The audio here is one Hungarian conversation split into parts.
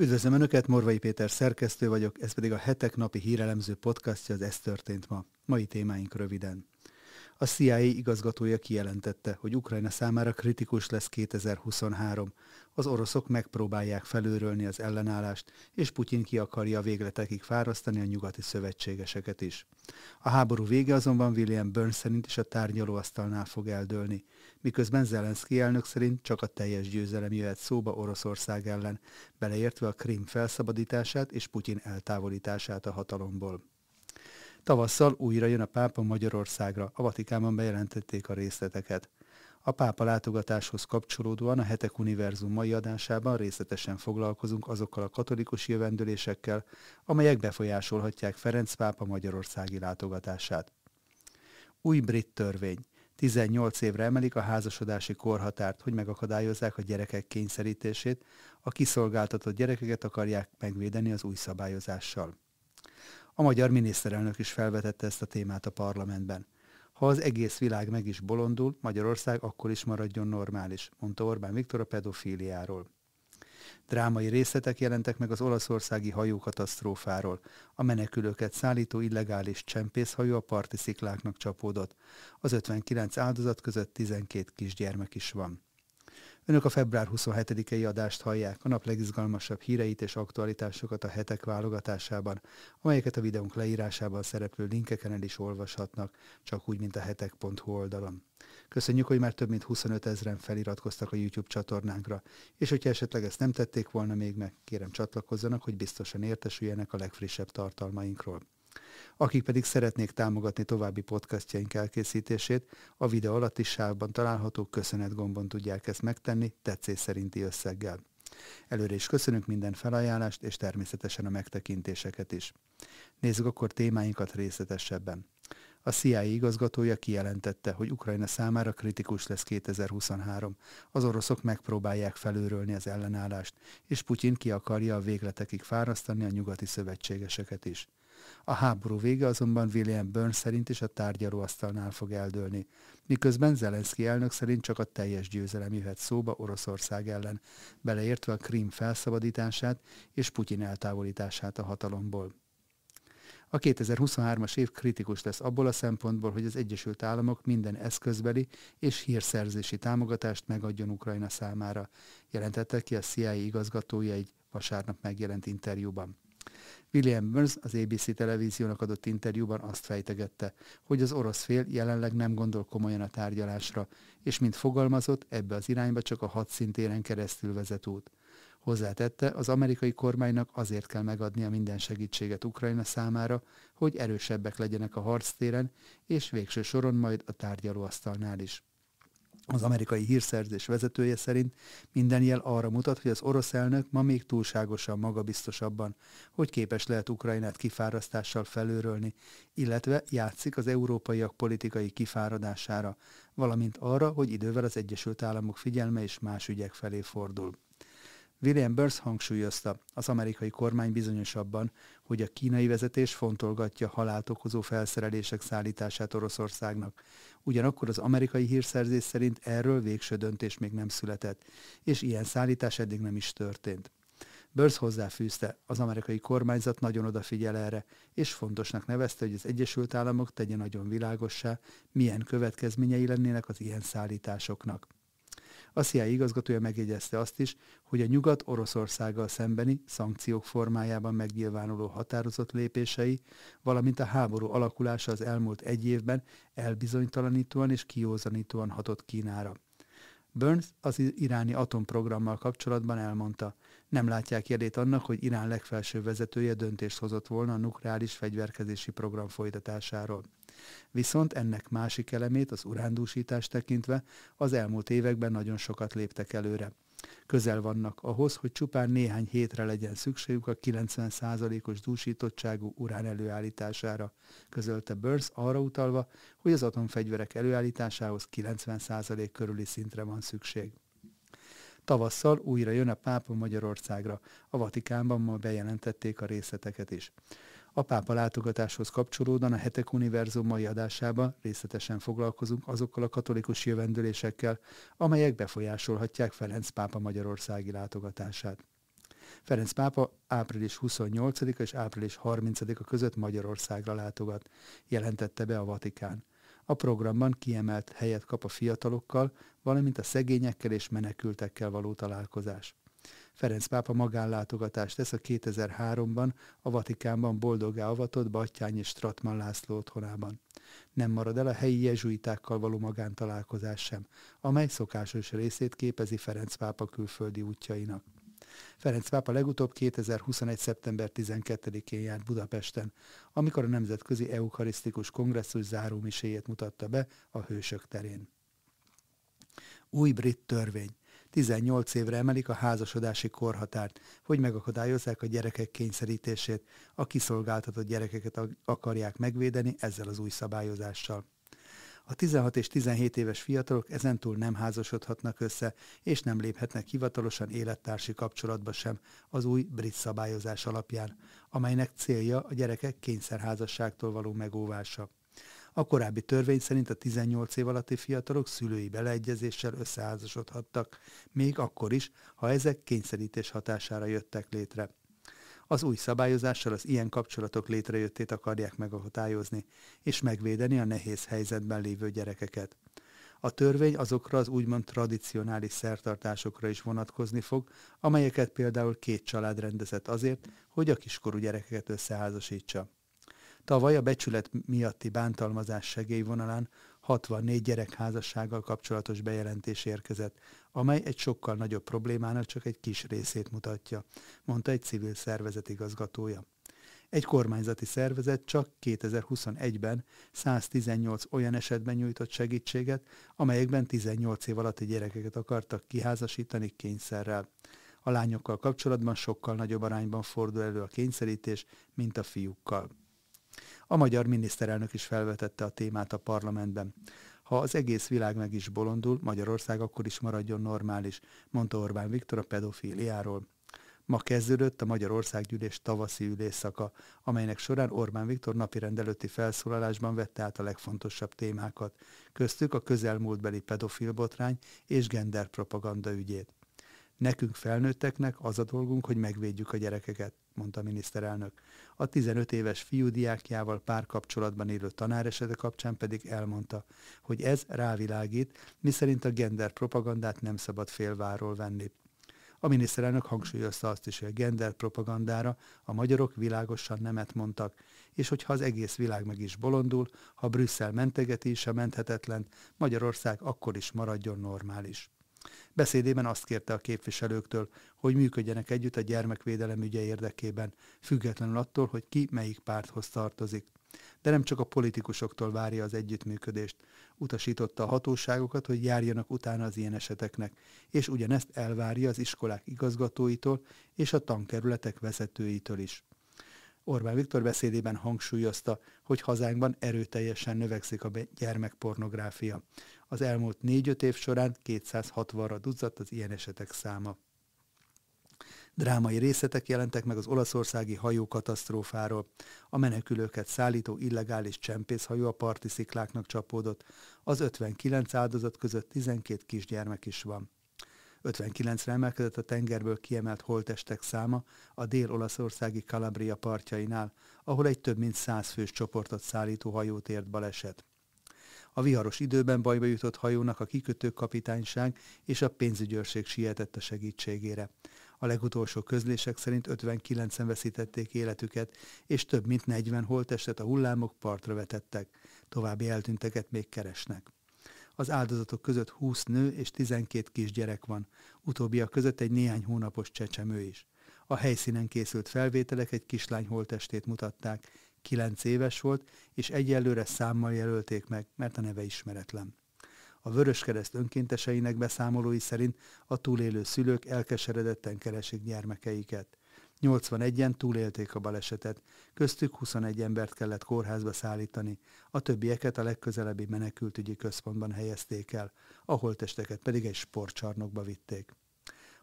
Üdvözlöm Önöket, Morvai Péter szerkesztő vagyok, ez pedig a hetek napi hírelemző podcastja az Ez történt ma. Mai témáink röviden. A CIA igazgatója kijelentette, hogy Ukrajna számára kritikus lesz 2023. Az oroszok megpróbálják felőrölni az ellenállást, és Putyin ki akarja végletekig fárasztani a nyugati szövetségeseket is. A háború vége azonban William Burns szerint is a tárgyalóasztalnál fog eldőlni miközben Zelenszky elnök szerint csak a teljes győzelem jöhet szóba Oroszország ellen, beleértve a Krim felszabadítását és Putyin eltávolítását a hatalomból. Tavasszal újra jön a pápa Magyarországra, a Vatikánban bejelentették a részleteket. A pápa látogatáshoz kapcsolódóan a hetek univerzum mai adásában részletesen foglalkozunk azokkal a katolikus jövendőlésekkel, amelyek befolyásolhatják Ferenc pápa magyarországi látogatását. Új brit törvény – 18 évre emelik a házasodási korhatárt, hogy megakadályozzák a gyerekek kényszerítését, a kiszolgáltatott gyerekeket akarják megvédeni az új szabályozással. A magyar miniszterelnök is felvetette ezt a témát a parlamentben. Ha az egész világ meg is bolondul, Magyarország akkor is maradjon normális, mondta Orbán Viktor a pedofíliáról. Drámai részletek jelentek meg az olaszországi hajókatasztrófáról. A menekülőket szállító illegális csempészhajó a parti szikláknak csapódott. Az 59 áldozat között 12 kisgyermek is van. Önök a február 27-i adást hallják, a nap legizgalmasabb híreit és aktualitásokat a hetek válogatásában, amelyeket a videónk leírásában szereplő linkeken el is olvashatnak, csak úgy, mint a hetek.hu oldalon. Köszönjük, hogy már több mint 25 ezeren feliratkoztak a YouTube csatornánkra, és hogyha esetleg ezt nem tették volna még meg, kérem csatlakozzanak, hogy biztosan értesüljenek a legfrissebb tartalmainkról. Akik pedig szeretnék támogatni további podcastjaink elkészítését, a videó alatti sávban található köszönet gombon tudják ezt megtenni tetszés szerinti összeggel. Előre is köszönünk minden felajánlást, és természetesen a megtekintéseket is. Nézzük akkor témáinkat részletesebben. A CIA igazgatója kijelentette, hogy Ukrajna számára kritikus lesz 2023. Az oroszok megpróbálják felőrölni az ellenállást, és Putyin ki akarja a végletekig fárasztani a nyugati szövetségeseket is. A háború vége azonban William Burns szerint is a tárgyalóasztalnál fog eldőlni, miközben Zelenszky elnök szerint csak a teljes győzelem jöhet szóba Oroszország ellen, beleértve a Krím felszabadítását és Putyin eltávolítását a hatalomból. A 2023-as év kritikus lesz abból a szempontból, hogy az Egyesült Államok minden eszközbeli és hírszerzési támogatást megadjon Ukrajna számára, jelentette ki a CIA igazgatója egy vasárnap megjelent interjúban. William Burns az ABC televíziónak adott interjúban azt fejtegette, hogy az orosz fél jelenleg nem gondol komolyan a tárgyalásra, és mint fogalmazott, ebbe az irányba csak a hat szintéren keresztül vezet út. Hozzátette, az amerikai kormánynak azért kell megadnia minden segítséget Ukrajna számára, hogy erősebbek legyenek a harctéren, és végső soron majd a tárgyalóasztalnál is. Az amerikai hírszerzés vezetője szerint minden jel arra mutat, hogy az orosz elnök ma még túlságosan magabiztosabban, hogy képes lehet Ukrajnát kifárasztással felőrölni, illetve játszik az európaiak politikai kifáradására, valamint arra, hogy idővel az Egyesült Államok figyelme és más ügyek felé fordul. William Burns hangsúlyozta, az amerikai kormány bizonyosabban, hogy a kínai vezetés fontolgatja halált okozó felszerelések szállítását Oroszországnak. Ugyanakkor az amerikai hírszerzés szerint erről végső döntés még nem született, és ilyen szállítás eddig nem is történt. Börz hozzáfűzte, az amerikai kormányzat nagyon odafigyel erre, és fontosnak nevezte, hogy az Egyesült Államok tegye nagyon világossá, milyen következményei lennének az ilyen szállításoknak. A CIA igazgatója megjegyezte azt is, hogy a nyugat Oroszországgal szembeni szankciók formájában megnyilvánuló határozott lépései, valamint a háború alakulása az elmúlt egy évben elbizonytalanítóan és kiózanítóan hatott Kínára. Burns az iráni atomprogrammal kapcsolatban elmondta, nem látják jelét annak, hogy Irán legfelső vezetője döntést hozott volna a nukleáris fegyverkezési program folytatásáról. Viszont ennek másik elemét, az urándúsítást tekintve, az elmúlt években nagyon sokat léptek előre. Közel vannak ahhoz, hogy csupán néhány hétre legyen szükségük a 90%-os dúsítottságú urán előállítására, közölte Burns arra utalva, hogy az atomfegyverek előállításához 90% körüli szintre van szükség. Tavasszal újra jön a pápa Magyarországra. A Vatikánban ma bejelentették a részleteket is. A pápa látogatáshoz kapcsolódóan a Hetek Univerzum mai adásában részletesen foglalkozunk azokkal a katolikus jövendőlésekkel, amelyek befolyásolhatják Ferenc pápa magyarországi látogatását. Ferenc pápa április 28 és április 30-a között Magyarországra látogat, jelentette be a Vatikán. A programban kiemelt helyet kap a fiatalokkal, valamint a szegényekkel és menekültekkel való találkozás. Ferenc pápa magánlátogatást tesz a 2003-ban a Vatikánban boldogá avatott Battyányi Stratman László otthonában. Nem marad el a helyi jezsuitákkal való magántalálkozás sem, amely szokásos részét képezi Ferenc pápa külföldi útjainak. Ferenc pápa legutóbb 2021. szeptember 12-én járt Budapesten, amikor a Nemzetközi Eukarisztikus Kongresszus zárómiséjét mutatta be a Hősök terén. Új brit törvény. 18 évre emelik a házasodási korhatárt, hogy megakadályozzák a gyerekek kényszerítését, a kiszolgáltatott gyerekeket akarják megvédeni ezzel az új szabályozással. A 16 és 17 éves fiatalok ezentúl nem házasodhatnak össze, és nem léphetnek hivatalosan élettársi kapcsolatba sem az új brit szabályozás alapján, amelynek célja a gyerekek kényszerházasságtól való megóvása. A korábbi törvény szerint a 18 év alatti fiatalok szülői beleegyezéssel összeházasodhattak, még akkor is, ha ezek kényszerítés hatására jöttek létre. Az új szabályozással az ilyen kapcsolatok létrejöttét akarják megakadályozni, és megvédeni a nehéz helyzetben lévő gyerekeket. A törvény azokra az úgymond tradicionális szertartásokra is vonatkozni fog, amelyeket például két család rendezett azért, hogy a kiskorú gyerekeket összeházasítsa. Tavaly a becsület miatti bántalmazás segélyvonalán 64 gyerekházassággal kapcsolatos bejelentés érkezett, amely egy sokkal nagyobb problémának csak egy kis részét mutatja, mondta egy civil szervezet igazgatója. Egy kormányzati szervezet csak 2021-ben 118 olyan esetben nyújtott segítséget, amelyekben 18 év alatti gyerekeket akartak kiházasítani kényszerrel. A lányokkal kapcsolatban sokkal nagyobb arányban fordul elő a kényszerítés, mint a fiúkkal. A magyar miniszterelnök is felvetette a témát a parlamentben. Ha az egész világ meg is bolondul, Magyarország akkor is maradjon normális, mondta Orbán Viktor a pedofíliáról. Ma kezdődött a Magyarország tavaszi ülésszaka, amelynek során Orbán Viktor napirend előtti felszólalásban vette át a legfontosabb témákat, köztük a közelmúltbeli pedofil botrány és genderpropaganda ügyét. Nekünk felnőtteknek az a dolgunk, hogy megvédjük a gyerekeket mondta a miniszterelnök. A 15 éves fiúdiákjával párkapcsolatban élő tanár esete kapcsán pedig elmondta, hogy ez rávilágít, miszerint a gender propagandát nem szabad félváról venni. A miniszterelnök hangsúlyozta azt is, hogy a gender propagandára a magyarok világosan nemet mondtak, és hogyha az egész világ meg is bolondul, ha Brüsszel mentegeti is a menthetetlen, Magyarország akkor is maradjon normális. Beszédében azt kérte a képviselőktől, hogy működjenek együtt a gyermekvédelem ügye érdekében, függetlenül attól, hogy ki melyik párthoz tartozik. De nem csak a politikusoktól várja az együttműködést. Utasította a hatóságokat, hogy járjanak utána az ilyen eseteknek, és ugyanezt elvárja az iskolák igazgatóitól és a tankerületek vezetőitől is. Orbán Viktor beszédében hangsúlyozta, hogy hazánkban erőteljesen növekszik a gyermekpornográfia. Az elmúlt négy-öt év során 260-ra duzzadt az ilyen esetek száma. Drámai részletek jelentek meg az olaszországi katasztrófáról. A menekülőket szállító illegális csempészhajó a parti szikláknak csapódott. Az 59 áldozat között 12 kisgyermek is van. 59-re emelkedett a tengerből kiemelt holtestek száma a dél-olaszországi Calabria partjainál, ahol egy több mint fős csoportot szállító hajót ért baleset. A viharos időben bajba jutott hajónak a kikötő kapitányság és a pénzügyőrség sietett a segítségére. A legutolsó közlések szerint 59-en veszítették életüket, és több mint 40 holtestet a hullámok partra vetettek. További eltünteket még keresnek. Az áldozatok között 20 nő és 12 kisgyerek van, utóbbiak között egy néhány hónapos csecsemő is. A helyszínen készült felvételek egy kislány holtestét mutatták, 9 éves volt, és egyelőre számmal jelölték meg, mert a neve ismeretlen. A Vöröskereszt önkénteseinek beszámolói szerint a túlélő szülők elkeseredetten keresik gyermekeiket. 81-en túlélték a balesetet, köztük 21 embert kellett kórházba szállítani, a többieket a legközelebbi menekültügyi központban helyezték el, a holtesteket pedig egy sportcsarnokba vitték.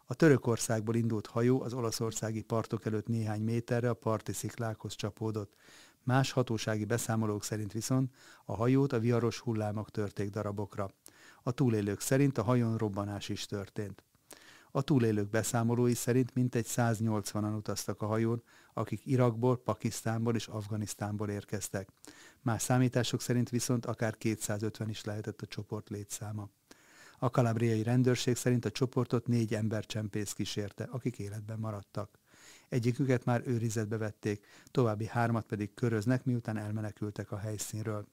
A Törökországból indult hajó az olaszországi partok előtt néhány méterre a parti sziklákhoz csapódott. Más hatósági beszámolók szerint viszont a hajót a viharos hullámok törték darabokra. A túlélők szerint a hajón robbanás is történt. A túlélők beszámolói szerint mintegy 180-an utaztak a hajón, akik Irakból, Pakisztánból és Afganisztánból érkeztek. Más számítások szerint viszont akár 250 is lehetett a csoport létszáma. A Kalabriai rendőrség szerint a csoportot négy ember csempész kísérte, akik életben maradtak. Egyiküket már őrizetbe vették, további hármat pedig köröznek, miután elmenekültek a helyszínről.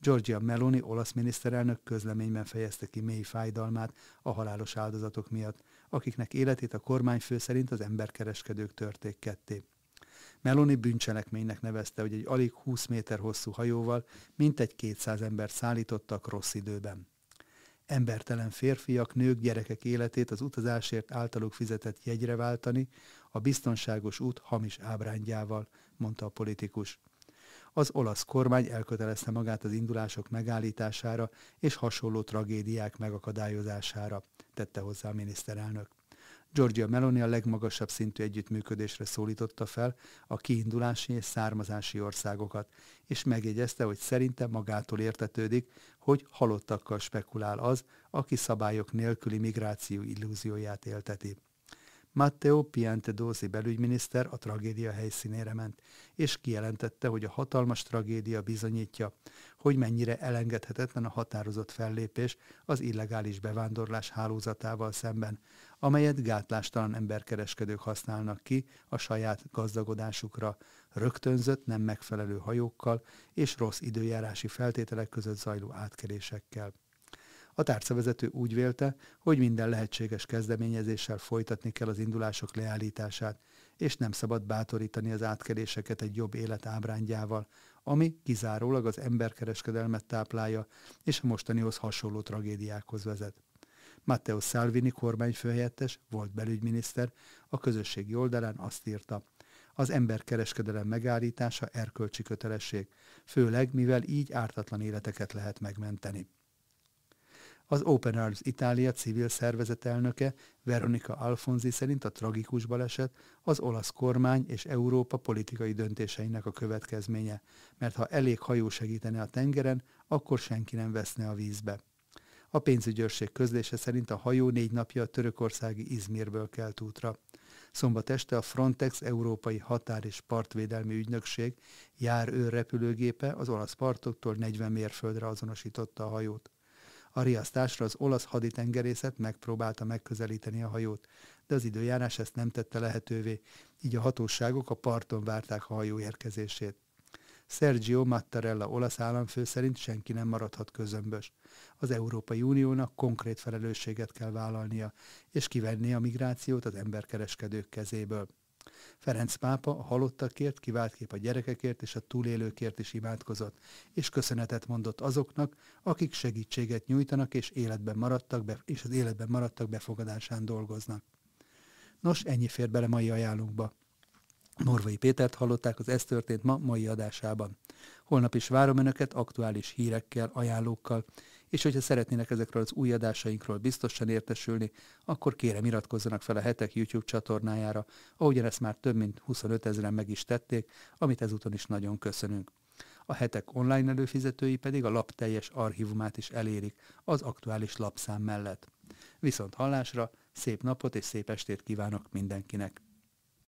Giorgia Meloni olasz miniszterelnök közleményben fejezte ki mély fájdalmát a halálos áldozatok miatt, akiknek életét a kormányfő szerint az emberkereskedők törték ketté. Meloni bűncselekménynek nevezte, hogy egy alig 20 méter hosszú hajóval mintegy 200 ember szállítottak rossz időben. Embertelen férfiak, nők, gyerekek életét az utazásért általuk fizetett jegyre váltani a biztonságos út hamis ábrándjával, mondta a politikus az olasz kormány elkötelezte magát az indulások megállítására és hasonló tragédiák megakadályozására, tette hozzá a miniszterelnök. Giorgia Meloni a legmagasabb szintű együttműködésre szólította fel a kiindulási és származási országokat, és megjegyezte, hogy szerinte magától értetődik, hogy halottakkal spekulál az, aki szabályok nélküli migráció illúzióját élteti. Matteo Piantedosi belügyminiszter a tragédia helyszínére ment, és kijelentette, hogy a hatalmas tragédia bizonyítja, hogy mennyire elengedhetetlen a határozott fellépés az illegális bevándorlás hálózatával szemben, amelyet gátlástalan emberkereskedők használnak ki a saját gazdagodásukra, rögtönzött, nem megfelelő hajókkal és rossz időjárási feltételek között zajló átkerésekkel. A tárcavezető úgy vélte, hogy minden lehetséges kezdeményezéssel folytatni kell az indulások leállítását, és nem szabad bátorítani az átkeléseket egy jobb élet ábrándjával, ami kizárólag az emberkereskedelmet táplálja, és a mostanihoz hasonló tragédiákhoz vezet. Matteo Salvini kormányfőhelyettes, volt belügyminiszter, a közösségi oldalán azt írta, az emberkereskedelem megállítása erkölcsi kötelesség, főleg mivel így ártatlan életeket lehet megmenteni. Az Open Arms Itália civil szervezet elnöke Veronika Alfonzi szerint a tragikus baleset az olasz kormány és Európa politikai döntéseinek a következménye, mert ha elég hajó segítene a tengeren, akkor senki nem veszne a vízbe. A pénzügyőrség közlése szerint a hajó négy napja a törökországi Izmirből kelt útra. Szombat este a Frontex Európai Határ és Partvédelmi Ügynökség járőr repülőgépe az olasz partoktól 40 mérföldre azonosította a hajót. A riasztásra az olasz haditengerészet megpróbálta megközelíteni a hajót, de az időjárás ezt nem tette lehetővé, így a hatóságok a parton várták a hajó érkezését. Sergio Mattarella olasz államfő szerint senki nem maradhat közömbös. Az Európai Uniónak konkrét felelősséget kell vállalnia, és kivenni a migrációt az emberkereskedők kezéből. Ferenc pápa a halottakért, kiváltképp a gyerekekért és a túlélőkért is imádkozott, és köszönetet mondott azoknak, akik segítséget nyújtanak és, életben maradtak be, és az életben maradtak befogadásán dolgoznak. Nos, ennyi fér bele mai ajánlunkba. Norvai Pétert hallották az Ez történt ma mai adásában. Holnap is várom Önöket aktuális hírekkel, ajánlókkal és hogyha szeretnének ezekről az új adásainkról biztosan értesülni, akkor kérem iratkozzanak fel a hetek YouTube csatornájára, ahogyan ezt már több mint 25 ezeren meg is tették, amit ezúton is nagyon köszönünk. A hetek online előfizetői pedig a lap teljes archívumát is elérik az aktuális lapszám mellett. Viszont hallásra szép napot és szép estét kívánok mindenkinek!